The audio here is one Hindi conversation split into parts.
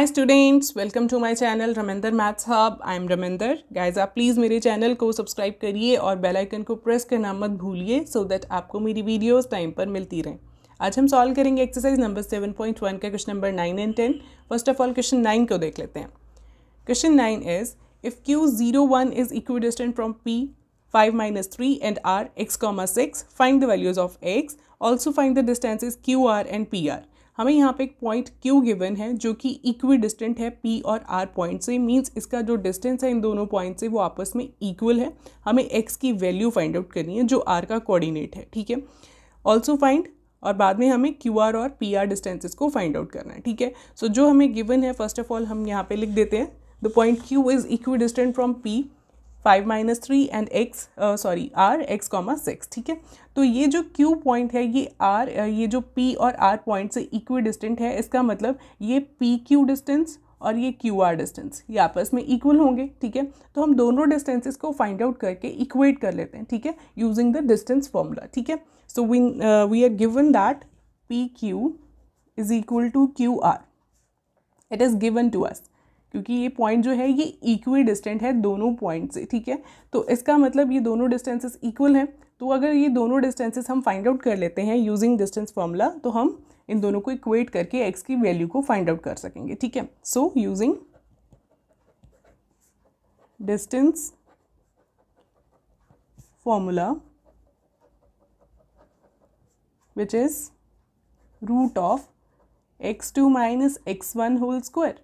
high students welcome to my channel Ramender maths hub I am Ramender guys आप प्लीज़ मेरे चैनल को सब्सक्राइब करिए और बेल आइकन को प्रेस करना मत भूलिए सो दैट आपको मेरी वीडियोस टाइम पर मिलती रहें आज हम सॉल्व करेंगे exercise number seven point one का question number nine and ten first of all question nine को देख लेते हैं question nine is if Q zero one is equidistant from P five minus three and R X comma six find the values of X also find the distance is Q R and P R हमें यहाँ पे एक पॉइंट क्यू गिवन है जो कि इक्वी डिस्टेंट है पी और आर पॉइंट से मीन्स इसका जो डिस्टेंस है इन दोनों पॉइंट से वो आपस में इक्वल है हमें एक्स की वैल्यू फाइंड आउट करनी है जो आर का कोऑर्डिनेट है ठीक है ऑल्सो फाइंड और बाद में हमें क्यू आर और पी आर डिस्टेंसेज को फाइंड आउट करना है ठीक है सो so, जो हमें गिवन है फर्स्ट ऑफ ऑल हम यहाँ पे लिख देते हैं the point Q is equidistant from P five minus three and X sorry R X comma six ठीक है तो ये जो क्यू पॉइंट है ये आर ये जो पी और आर पॉइंट से इक्वी डिस्टेंट है इसका मतलब ये पी क्यू डिस्टेंस और ये क्यू आर डिस्टेंस ये आपस में इक्वल होंगे ठीक है तो हम दोनों डिस्टेंसेस को फाइंड आउट करके इक्वेट कर लेते हैं ठीक है यूजिंग द डिस्टेंस फॉर्मूला ठीक है so we we are given that P Q is equal to Q R it is given to us क्योंकि ये पॉइंट जो है ये इक्वी डिस्टेंट है दोनों पॉइंट से ठीक है तो इसका मतलब ये दोनों डिस्टेंसेस इक्वल हैं तो अगर ये दोनों डिस्टेंसेस हम फाइंड आउट कर लेते हैं यूजिंग डिस्टेंस फॉर्मूला तो हम इन दोनों को इक्वेट करके एक्स की वैल्यू को फाइंड आउट कर सकेंगे ठीक है so using distance formula which is root of x two minus x one whole square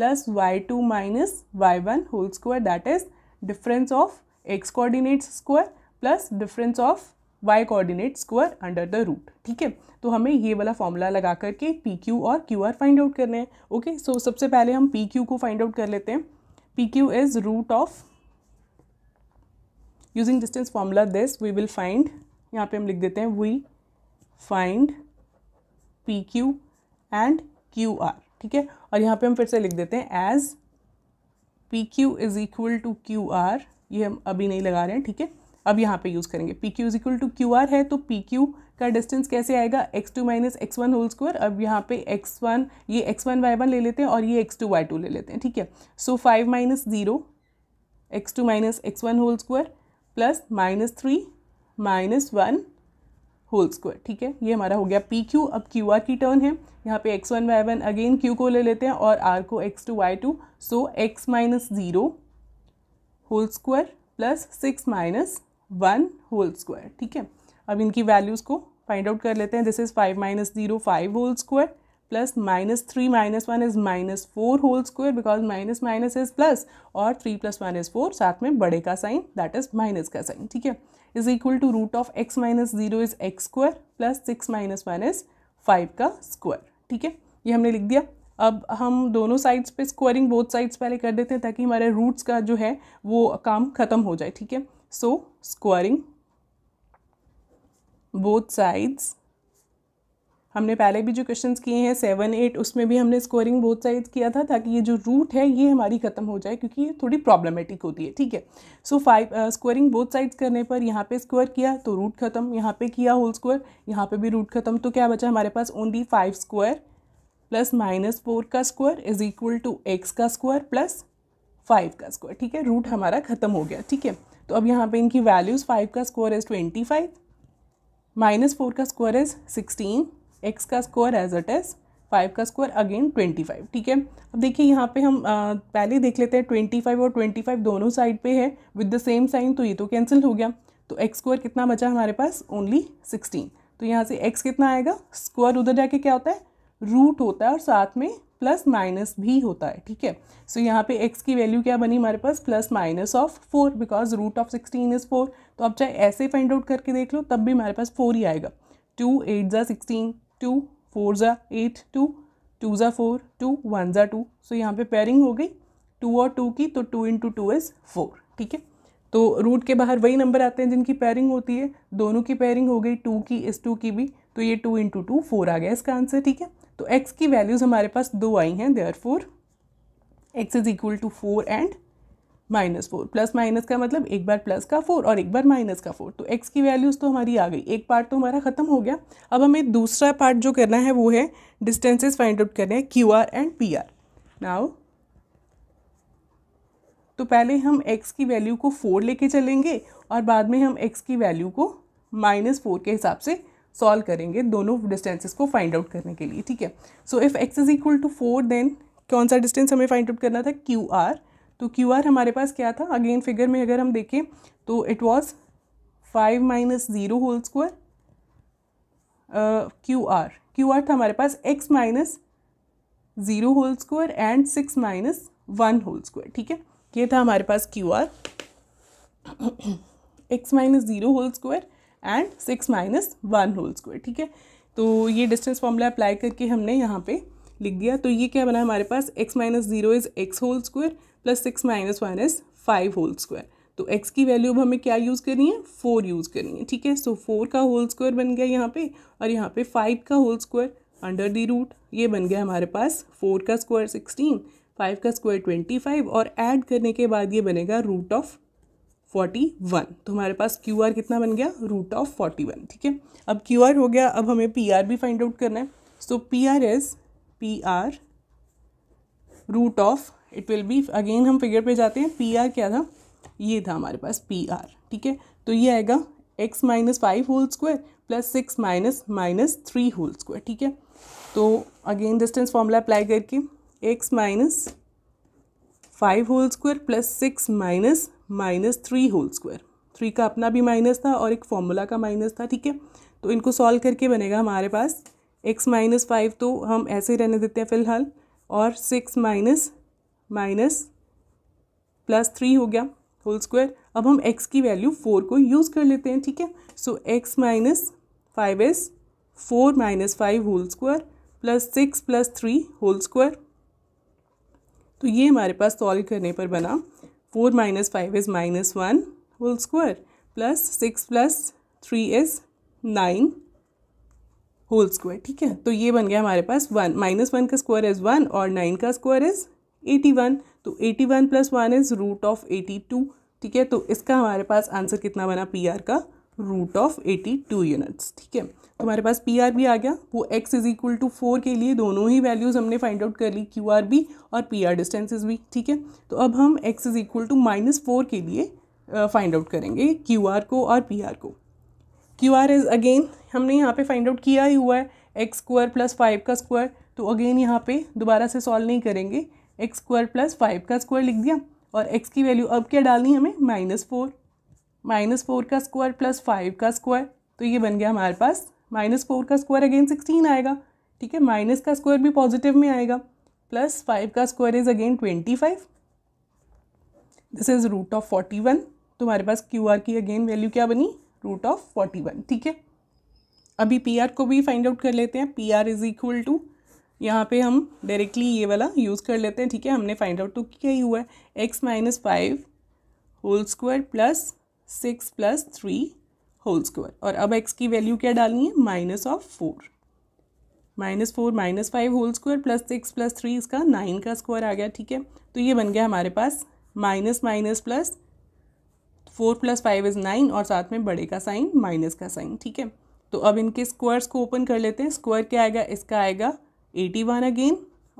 plus y2 minus y1 whole square that is difference of x coordinate square plus difference of y coordinate square under the root ठीक है तो हमें ये वाला फॉर्मूला लगा करके पी क्यू और क्यू आर फाइंड आउट करने हैं ओके सो सबसे पहले हम पी क्यू को फाइंड आउट कर लेते हैं P Q is root of using distance formula this we will find यहाँ पे हम लिख देते हैं we find P Q and Q R ठीक है और यहाँ पे हम फिर से लिख देते हैं as P Q is equal to Q R ये हम अभी नहीं लगा रहे हैं ठीक है अब यहाँ पे यूज़ करेंगे P Q is equal to Q R है तो पी क्यू का डिस्टेंस कैसे आएगा x two minus x one whole square अब यहाँ पे एक्स वन ये एक्स वन वाई वन ले लेते हैं और ये एक्स टू वाई टू ले लेते हैं ठीक है so five minus zero x two minus x one whole square plus minus three minus one whole square ठीक है ये हमारा हो गया पी क्यू अब क्यू आर की टर्न है यहाँ पे x one y one again Q को ले लेते हैं और आर को x two y two so x minus zero whole square plus six minus one whole square ठीक है अब इनकी वैल्यूज़ को फाइंड आउट कर लेते हैं this is five minus zero five whole square plus minus three minus one is minus four whole square because minus minus is plus और three plus one is four साथ में बड़े का साइन दैट इज़ माइनस का साइन ठीक है is equal to root of x minus zero is x square plus six minus minus five का स्क्वायर ठीक है ये हमने लिख दिया अब हम दोनों साइड्स पे स्क्वायरिंग बोथ साइड्स पहले कर देते हैं ताकि हमारे रूट्स का जो है वो काम ख़त्म हो जाए ठीक है सो स्क्वायरिंग बोथ साइड्स हमने पहले भी जो क्वेश्चन किए हैं सेवन एट उसमें भी हमने स्कोरिंग बोथ साइड किया था ताकि ये जो रूट है ये हमारी ख़त्म हो जाए क्योंकि ये थोड़ी प्रॉब्लमेटिक होती है ठीक है so five squaring both sides करने पर यहाँ पे स्क्वायर किया तो रूट ख़त्म यहाँ पे किया होल स्क्वायर यहाँ पे भी रूट ख़त्म तो क्या बचा हमारे पास only five square plus minus four का square is equal to x का स्क्वायर प्लस फाइव का स्क्वायर ठीक है रूट हमारा ख़त्म हो गया ठीक है तो अब यहाँ पर इनकी वैल्यूज़ फाइव का square is twenty five minus four का स्क्वायर इज़ सिक्सटीन एक्स का square as it is five का स्क्वायर अगेन ट्वेंटी फाइव ठीक है अब देखिए यहाँ पे हम आ, पहले देख लेते हैं ट्वेंटी फाइव और ट्वेंटी फाइव दोनों साइड पे है विद द सेम साइन तो ये तो कैंसिल हो गया तो एक्स स्क्वायर कितना बचा हमारे पास ओनली सिक्सटीन तो यहाँ से एक्स कितना आएगा स्क्वायर उधर जाके क्या होता है रूट होता है और साथ में प्लस माइनस भी होता है ठीक है सो यहाँ पे x की वैल्यू क्या बनी हमारे पास plus minus of four because root of sixteen is four तो आप चाहे ऐसे फाइंड आउट करके देख लो तब भी हमारे पास फोर ही आएगा टू एट ज़ा सिक्सटीन टू फोर ज़ा एट टू टू ज़ा फोर टू वन ज़ा टू सो यहाँ पे पेयरिंग हो गई टू और टू की तो two into two is four ठीक है तो रूट के बाहर वही नंबर आते हैं जिनकी पेयरिंग होती है दोनों की पेयरिंग हो गई टू की इस टू की भी तो ये टू इंटू टू फोर आ गया इसका आंसर ठीक है तो एक्स की वैल्यूज़ हमारे पास दो आई हैं there four x is equal to four and minus four plus minus का मतलब एक बार प्लस का फोर और एक बार माइनस का फोर तो एक्स की वैल्यूज़ तो हमारी आ गई एक पार्ट तो हमारा ख़त्म हो गया अब हमें दूसरा पार्ट जो करना है वो है डिस्टेंसेज फाइंड आउट करने हैं Q R and P R now तो पहले हम एक्स की वैल्यू को फोर लेके चलेंगे और बाद में हम एक्स की वैल्यू को माइनस फोर के हिसाब से सॉल्व करेंगे दोनों डिस्टेंसेस को फाइंड आउट करने के लिए ठीक है so if x is equal to four then कौन सा डिस्टेंस हमें फाइंड आउट करना था क्यू आर तो क्यू आर हमारे पास क्या था अगेन फिगर में अगर हम देखें तो it was five minus zero whole square Q R Q R था हमारे पास x minus zero whole square and six minus one whole square ठीक है ये था हमारे पास Q R x minus zero whole square and six minus one whole square ठीक है तो ये डिस्टेंस फॉर्मूला अप्लाई करके हमने यहाँ पे लिख दिया तो ये क्या बना हमारे पास x minus zero is x whole square plus six minus one is five whole square तो x की वैल्यू अब हमें क्या यूज़ करनी है फोर यूज़ करनी है ठीक है सो फोर का होल स्क्वायर बन गया यहाँ पे और यहाँ पे फाइव का whole square under the root ये बन गया हमारे पास फोर का स्क्वायर सिक्सटीन फाइव का स्क्वायर ट्वेंटी फाइव और ऐड करने के बाद ये बनेगा रूट ऑफ फोर्टी वन तो हमारे पास क्यू आर कितना बन गया रूट ऑफ फोर्टी वन ठीक है अब क्यू आर हो गया अब हमें पी आर भी फाइंड आउट करना है so P R as P R root of it will be again हम फिगर पे जाते हैं पी आर क्या था ये था हमारे पास पी आर ठीक है तो ये आएगा x minus five whole square plus six minus minus three whole square ठीक है तो अगेन डिस्टेंस फॉर्मूला अप्लाई करके x minus five whole square plus six minus minus three whole square three का अपना भी माइनस था और एक फॉर्मूला का माइनस था ठीक है तो इनको सॉल्व करके बनेगा हमारे पास एक्स माइनस फाइव तो हम ऐसे ही रहने देते हैं फ़िलहाल और six minus minus plus three हो गया होल स्क्वायर अब हम एक्स की वैल्यू फोर को यूज़ कर लेते हैं ठीक है so x minus five as four minus five whole square plus six plus three whole square तो ये हमारे पास सॉल्व करने पर बना four minus five is minus one whole square plus six plus three is nine whole square ठीक है तो ये बन गया हमारे पास वन माइनस वन का स्क्वायर इज़ वन और नाइन का स्क्वायर इज़ एटी वन तो eighty one plus one is root of eighty two ठीक है तो इसका हमारे पास आंसर कितना बना पी आर का root of eighty two units ठीक है तो हमारे पास पी आर भी आ गया वो x is equal to four के लिए दोनों ही वैल्यूज़ हमने फाइंड आउट कर ली क्यू आर भी और पी आर डिस्टेंसेज भी ठीक है तो अब हम x is equal to minus four के लिए फाइंड uh, आउट करेंगे क्यू आर को और पी आर को क्यू आर इज़ अगेन हमने यहाँ पे फाइंड आउट किया ही हुआ है एक्स स्क्वायर प्लस फाइव का स्क्वायर तो अगेन यहाँ पे दोबारा से सॉल्व नहीं करेंगे एक्स स्क्वायर प्लस फाइव का स्क्वायर लिख दिया और एक्स की वैल्यू अब क्या डालनी है हमें माइनस फोर माइनस फोर का स्क्वायर प्लस फाइव का स्क्वायर तो ये बन गया हमारे पास माइनस फोर का स्क्वायर अगेन सिक्सटीन आएगा ठीक है माइनस का स्क्वायर भी पॉजिटिव में आएगा प्लस फाइव का square is again twenty five this is root of forty one तुम्हारे पास क्यू आर की अगेन वैल्यू क्या बनी रूट ऑफ फोर्टी वन ठीक है अभी पी आर को भी फाइंड आउट कर लेते हैं P R is equal to यहाँ पे हम डायरेक्टली ये वाला यूज़ कर लेते हैं ठीक है हमने फाइंड आउट तो क्या ही हुआ है x minus five whole square plus six plus three whole square और अब एक्स की वैल्यू क्या डालनी है minus of four minus four minus five whole square plus six plus three इसका नाइन का स्क्वायर आ गया ठीक है तो ये बन गया हमारे पास minus minus plus four plus five is nine और साथ में बड़े का साइन माइनस का साइन ठीक है तो अब इनके स्क्वायर्स को ओपन कर लेते हैं स्क्वायर क्या आएगा इसका आएगा एटी वन अगेन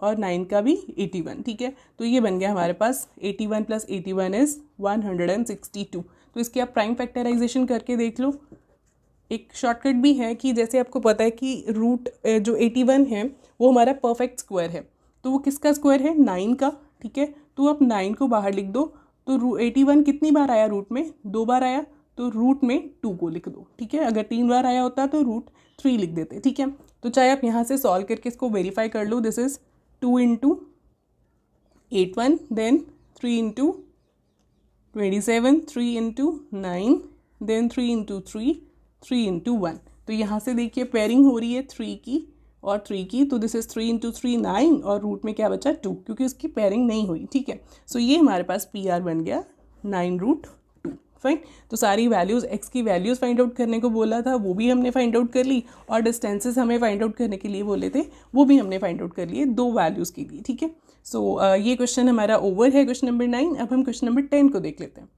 और नाइन का भी एटी वन ठीक है तो ये बन गया हमारे पास eighty one plus eighty one is one hundred and sixty two तो इसकी आप प्राइम फैक्टराइजेशन करके देख लो एक शॉर्टकट भी है कि जैसे आपको पता है कि रूट जो एटी वन है वो हमारा परफेक्ट स्क्वायर है तो वो किसका स्क्वायर है नाइन का ठीक है तो आप नाइन को बाहर लिख दो तो रू एटी वन कितनी बार आया रूट में दो बार आया तो रूट में टू को लिख दो ठीक है अगर तीन बार आया होता तो रूट थ्री लिख देते ठीक है तो चाहे आप यहाँ से सॉल्व करके इसको वेरीफाई कर लो this is two into eighty one then three into twenty seven three into nine then three into three three into one तो यहाँ से देखिए पेयरिंग हो रही है थ्री की और थ्री की तो this is three into three nine और रूट में क्या बचा टू क्योंकि उसकी पेयरिंग नहीं हुई ठीक है सो so, ये हमारे पास पी आर बन गया नाइन रूट फाइन तो सारी वैल्यूज़ एक्स की वैल्यूज़ फाइंड आउट करने को बोला था वो भी हमने फाइंड आउट कर ली और डिस्टेंसेस हमें फाइंड आउट करने के लिए बोले थे वो भी हमने फाइंड आउट कर लिए दो वैल्यूज़ के लिए ठीक है सो so, uh, ये क्वेश्चन हमारा ओवर है क्वेश्चन नंबर नाइन अब हम क्वेश्चन नंबर टेन को देख लेते हैं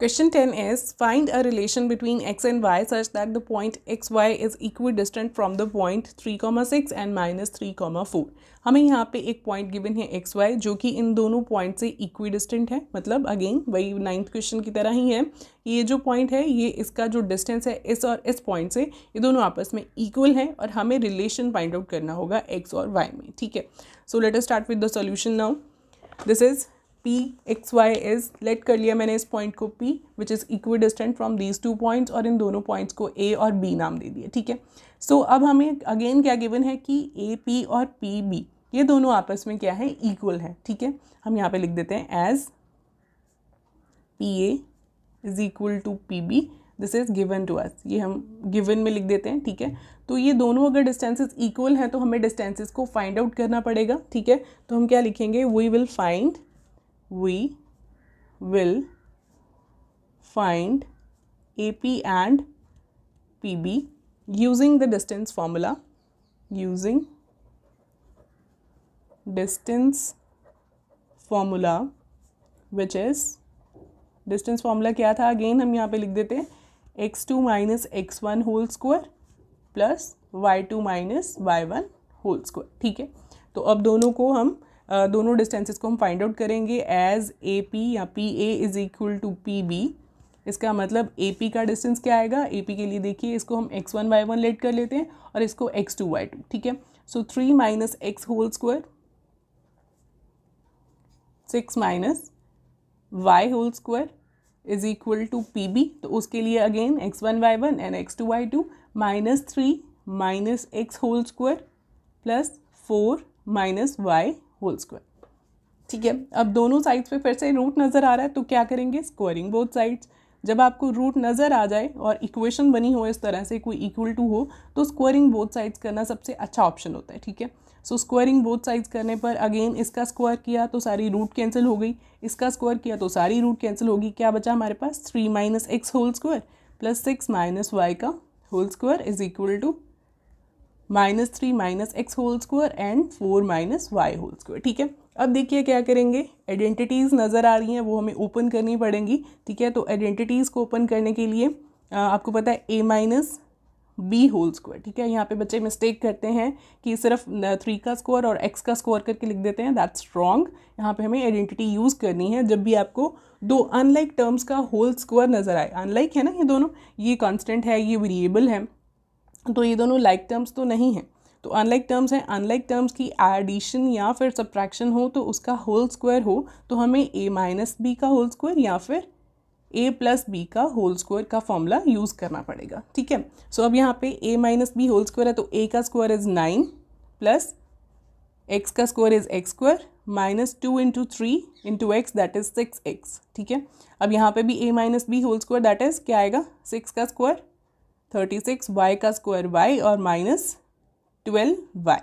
question ten is find a relation between x and y x and the point x y is equidistant from the point three comma six and minus three comma four हमें यहाँ पे एक पॉइंट गिवन है एक्स वाई जो कि इन दोनों पॉइंट से इक्वी डिस्टेंट है मतलब अगेन वही नाइन्थ क्वेश्चन की तरह ही है ये जो पॉइंट है ये इसका जो डिस्टेंस है इस और इस पॉइंट से ये दोनों आपस में इक्वल हैं और हमें रिलेशन फाइंड आउट करना होगा एक्स और वाई में ठीक है so let us start with the solution now this is P x y is let कर लिया मैंने इस पॉइंट को P which is equal distant from these two points और इन दोनों पॉइंट्स को ए और बी नाम दे दिए ठीक है सो so, अब हमें अगेन क्या गिवन है कि ए पी और पी बी ये दोनों आपस में क्या है इक्वल है ठीक है हम यहाँ पे लिख देते हैं as P A is equal to P B this is given to us ये हम गिवन में लिख देते हैं ठीक है तो ये दोनों अगर डिस्टेंसेज इक्वल हैं तो हमें डिस्टेंसेज को फाइंड आउट करना पड़ेगा ठीक है तो हम क्या लिखेंगे we will find we will find AP and PB using the distance formula using distance formula which is distance formula क्या था अगेन हम यहाँ पे लिख देते हैं x two minus x one whole square plus y two minus y one whole square ठीक है तो अब दोनों को हम दोनों डिस्टेंसेस को हम फाइंड आउट करेंगे एज ए पी या P A is equal to P B इसका मतलब ए पी का डिस्टेंस क्या आएगा ए पी के लिए देखिए इसको हम x one y one let कर लेते हैं और इसको एक्स टू वाई टू ठीक है so three minus x whole square six minus y whole square is equal to P B तो उसके लिए again x one y one and x two y two minus three minus x whole square plus four minus y whole square ठीक है अब दोनों साइड्स पे फिर से रूट नज़र आ रहा है तो क्या करेंगे स्क्वायरिंग बोथ साइड्स जब आपको रूट नज़र आ जाए और इक्वेशन बनी हो इस तरह से कोई इक्वल टू हो तो स्क्वायरिंग बोथ साइड्स करना सबसे अच्छा ऑप्शन होता है ठीक है सो स्क्वायरिंग बोथ साइड्स करने पर अगेन इसका स्क्वायर किया तो सारी रूट कैंसिल हो गई इसका स्क्वायर किया तो सारी रूट कैंसिल होगी क्या बचा हमारे पास three minus x whole square plus six minus y का whole square is equal to minus three minus x whole square and four minus y whole square ठीक है अब देखिए क्या करेंगे आइडेंटिटीज़ नज़र आ रही हैं वो हमें ओपन करनी पड़ेंगी ठीक है तो आइडेंटिटीज़ को ओपन करने के लिए आपको पता है A minus B whole square ठीक है यहाँ पे बच्चे मिस्टेक करते हैं कि सिर्फ थ्री का स्क्वायर और एक्स का स्कोर करके लिख देते हैं दैट्स रॉन्ग यहाँ पे हमें आइडेंटिटी यूज़ करनी है जब भी आपको दो अनलाइक टर्म्स का होल स्क्वायर नज़र आए अनलाइक है ना ये दोनों ये कांस्टेंट है ये वेरिएबल है तो ये दोनों लाइक टर्म्स तो नहीं हैं तो अनलाइक टर्म्स हैं अनलाइक टर्म्स की एडिशन या फिर सब्ट्रैक्शन हो तो उसका होल स्क्वायर हो तो हमें ए माइनस बी का होल स्क्वायर या फिर ए प्लस बी का होल स्क्वायर का फॉर्मूला यूज़ करना पड़ेगा ठीक है सो अब यहाँ पे A minus B whole square है तो ए का square is nine plus x का square is x square minus two into three into x that is six x ठीक है अब यहाँ पे भी A minus B whole square that is क्या आएगा सिक्स का स्क्वायर थर्टी सिक्स वाई का स्क्वायर वाई और minus twelve y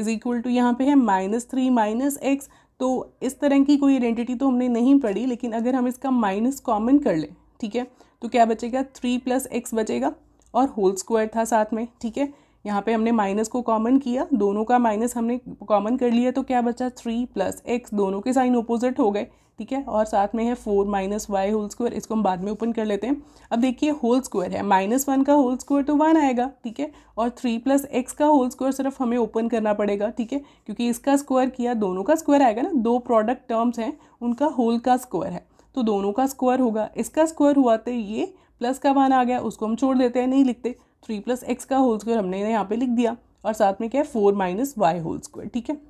is equal to यहाँ पे है माइनस थ्री माइनस एक्स तो इस तरह की कोई आइडेंटिटी तो हमने नहीं पढ़ी लेकिन अगर हम इसका माइनस कॉमन कर लें ठीक है तो क्या बचेगा थ्री प्लस एक्स बचेगा और होल स्क्वायर था साथ में ठीक है यहाँ पे हमने माइनस को कॉमन किया दोनों का माइनस हमने कॉमन कर लिया तो क्या बचा थ्री प्लस एक्स दोनों के साइन ओपोजिट हो गए ठीक है और साथ में है four minus y whole square इसको हम बाद में ओपन कर लेते हैं अब देखिए होल स्क्वायर है माइनस वन का होल स्क्वायर तो वन आएगा ठीक है और थ्री प्लस एक्स का होल स्क्वायर सिर्फ हमें ओपन करना पड़ेगा ठीक है क्योंकि इसका स्क्वायर किया दोनों का स्क्वायर आएगा ना दो प्रोडक्ट टर्म्स हैं उनका होल का स्क्वायर है तो दोनों का स्क्वायर होगा इसका स्क्वायर हुआ तो ये प्लस का वन आ गया उसको हम छोड़ देते हैं नहीं लिखते थ्री प्लस एक्स का होल स्क्वायर हमने यहाँ पे लिख दिया और साथ में क्या है four minus y whole square ठीक है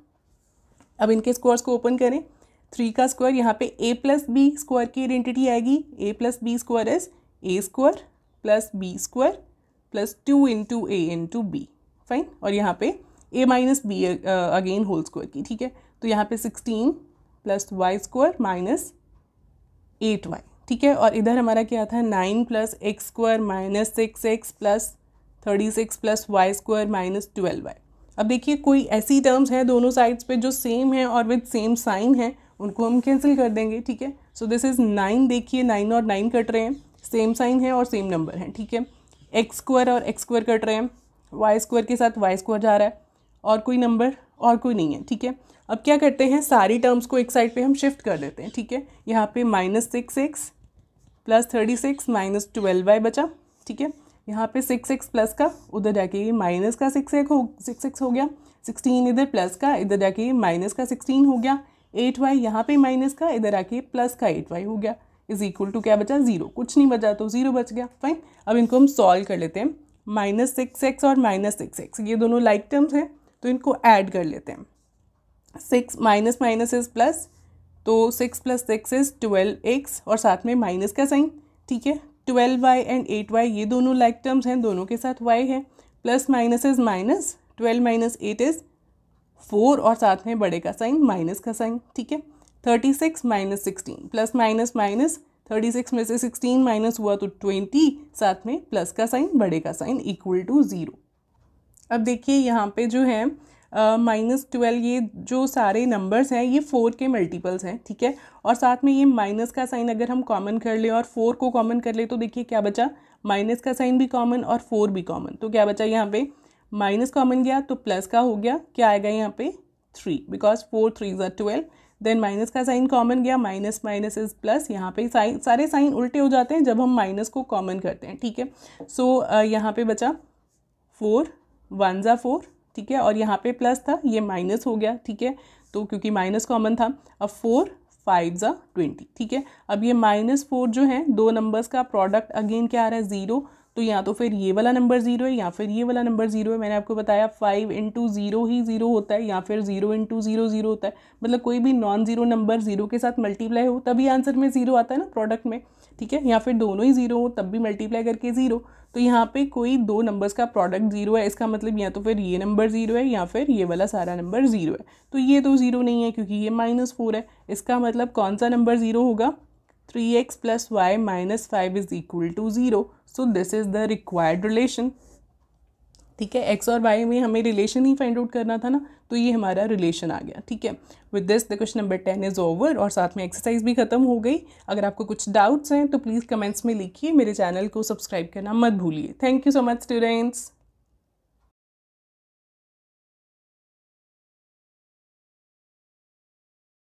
अब इनके स्क्वायर्स को ओपन करें थ्री का स्क्वायर यहाँ पे ए प्लस बी स्क्वायर की आइडेंटिटी आएगी A plus B square is A square plus B square plus two into A into B fine और यहाँ पे A minus B again whole square की ठीक है तो यहाँ पे sixteen plus y square minus eight y ठीक है और इधर हमारा क्या था nine plus x square minus six x plus thirty six plus y square minus twelve y अब देखिए कोई ऐसी टर्म्स हैं दोनों साइड्स पे जो सेम है और विद सेम साइन है उनको हम कैंसिल कर देंगे ठीक है सो दिस इज़ नाइन देखिए नाइन और नाइन कट रहे हैं सेम साइन है और सेम नंबर है ठीक है एक्स स्क्वायर और एक्स स्क्वायर कट रहे हैं वाई स्क्वायर के साथ वाई स्क्वायर जा रहा है और कोई नंबर और कोई नहीं है ठीक है अब क्या करते हैं सारी टर्म्स को एक साइड पे हम शिफ्ट कर देते हैं ठीक है यहाँ पे minus six x plus thirty six minus twelve y बचा ठीक है यहाँ पे सिक्स एक्स प्लस का उधर जाके माइनस का सिक्स एक हो सिक्स एक्स हो गया सिक्सटीन इधर प्लस का इधर जाके माइनस का सिक्सटीन हो गया एट वाई यहाँ पर माइनस का इधर आके प्लस का एट वाई हो गया इज़ इक्वल टू क्या बचा ज़ीरो कुछ नहीं बचा तो ज़ीरो बच गया फाइन अब इनको हम सॉल्व कर लेते हैं माइनस सिक्स एक्स और माइनस सिक्स एक्स ये दोनों लाइक टर्म्स हैं तो इनको ऐड कर लेते हैं six minus minus is plus तो six plus six is twelve x और साथ में माइनस का साइन ठीक है twelve y and eight y ये दोनों लाइक टर्म्स हैं दोनों के साथ वाई है plus minus is minus twelve minus eight is four और साथ में बड़े का साइन माइनस का साइन ठीक है thirty six minus sixteen plus minus minus thirty six में से सिक्सटीन माइनस हुआ तो ट्वेंटी साथ में प्लस का साइन बड़े का साइन इक्वल टू ज़ीरो अब देखिए यहाँ पे जो है माइनस ट्वेल्व ये जो सारे नंबर्स हैं ये फोर के मल्टीपल्स हैं ठीक है और साथ में ये माइनस का साइन अगर हम कॉमन कर ले और फोर को कॉमन कर ले तो देखिए क्या बचा माइनस का साइन भी कॉमन और फोर भी कॉमन तो क्या बचा यहाँ पे माइनस कॉमन गया तो प्लस का हो गया क्या आएगा यहाँ पे थ्री बिकॉज फोर थ्री ज़ा ट्वेल्व देन माइनस का साइन कॉमन गया माइनस माइनस इज प्लस यहाँ पे साइन सारे साइन उल्टे हो जाते हैं जब हम माइनस को कॉमन करते हैं ठीक है सो so, यहाँ पे बचा फोर वन ज़ा फोर ठीक है और यहाँ पे प्लस था ये माइनस हो गया ठीक है तो क्योंकि माइनस कॉमन था अब फोर फाइव ज़ा ट्वेंटी ठीक है अब ये माइनस फोर जो है दो नंबर्स का प्रोडक्ट अगेन क्या आ रहा है ज़ीरो तो या तो फिर ये वाला नंबर ज़ीरो है या फिर ये वाला नंबर ज़ीरो है मैंने आपको बताया फाइव इंटू ज़ीरो ही ज़ीरो होता है या फिर ज़ीरो इंटू ज़ीरो ज़ीरो होता है मतलब कोई भी नॉन ज़ीरो नंबर ज़ीरो के साथ मल्टीप्लाई हो तभी आंसर में ज़ीरो आता है ना प्रोडक्ट में ठीक है या फिर दोनों ही ज़ीरो हो तब भी मल्टीप्लाई करके ज़ीरो तो यहाँ पे कोई दो नंबर्स का प्रोडक्ट ज़ीरो है इसका मतलब या तो फिर ये नंबर ज़ीरो है या फिर ये वाला सारा नंबर ज़ीरो है तो ये तो ज़ीरो नहीं है क्योंकि ये माइनस फोर है इसका मतलब कौन सा नंबर ज़ीरो होगा three x plus y minus five is equal to zero so this is the required relation ठीक है एक्स और वाई में हमें रिलेशन ही फाइंड आउट करना था ना तो ये हमारा रिलेशन आ गया ठीक है with this the question number ten is over और साथ में एक्सरसाइज भी खत्म हो गई अगर आपको कुछ डाउट्स हैं तो प्लीज़ कमेंट्स में लिखिए मेरे चैनल को सब्सक्राइब करना मत भूलिए thank you so much students